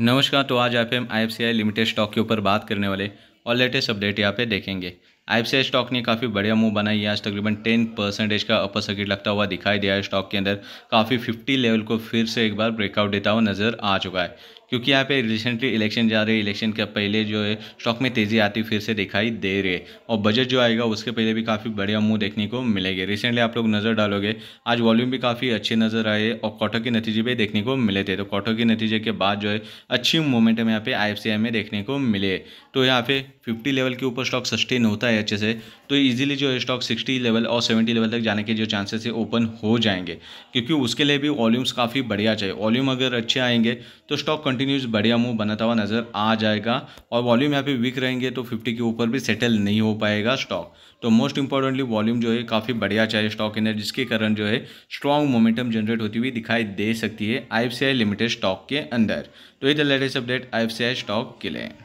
नमस्कार तो आज आप हम आई लिमिटेड स्टॉक के ऊपर बात करने वाले और लेटेस्ट अपडेट यहाँ पे देखेंगे आई स्टॉक ने काफ़ी बढ़िया मूव बनाई है आज तकरीबन टेन परसेंटेज का अपर सर्किट लगता हुआ दिखाई दिया है स्टॉक के अंदर काफ़ी फिफ्टी लेवल को फिर से एक बार ब्रेकआउट देता हुआ नज़र आ चुका है क्योंकि यहाँ पे रिसेंटली इलेक्शन जा रहे इलेक्शन के पहले जो है स्टॉक में तेज़ी आती फिर से दिखाई दे रहे है और बजट जो आएगा उसके पहले भी काफ़ी बढ़िया मुँह देखने को मिलेंगे रिसेंटली आप लोग नज़र डालोगे आज वॉल्यूम भी काफ़ी अच्छे नज़र आए और कॉटो के नतीजे भी देखने को मिले थे तो कॉटो के नतीजे के बाद जो है अच्छी मोमेंटम यहाँ पे आई में देखने को मिले तो यहाँ पे फिफ्टी लेवल के ऊपर स्टॉक सस्टेन होता है अच्छे से तो ईजिली जो है स्टॉक सिक्सटी लेवल और सेवेंटी लेवल तक जाने के जो चांसेस है ओपन हो जाएंगे क्योंकि उसके लिए भी वॉल्यूम्स काफ़ी बढ़िया चाहिए वॉल्यूम अगर अच्छे आएंगे तो स्टॉक कंटिन्यूस बढ़िया मूव बनाता हुआ नज़र आ जाएगा और वॉल्यूम यहाँ पे वीक रहेंगे तो 50 के ऊपर भी सेटल नहीं हो पाएगा स्टॉक तो मोस्ट इंपॉर्टेंटली वॉल्यूम जो है काफ़ी बढ़िया चाहिए स्टॉक इन जिसके कारण जो है स्ट्रॉन्ग मोमेंटम जनरेट होती हुई दिखाई दे सकती है आई लिमिटेड स्टॉक के अंदर तो ये द लेटेस्ट अपडेट आई स्टॉक के लिए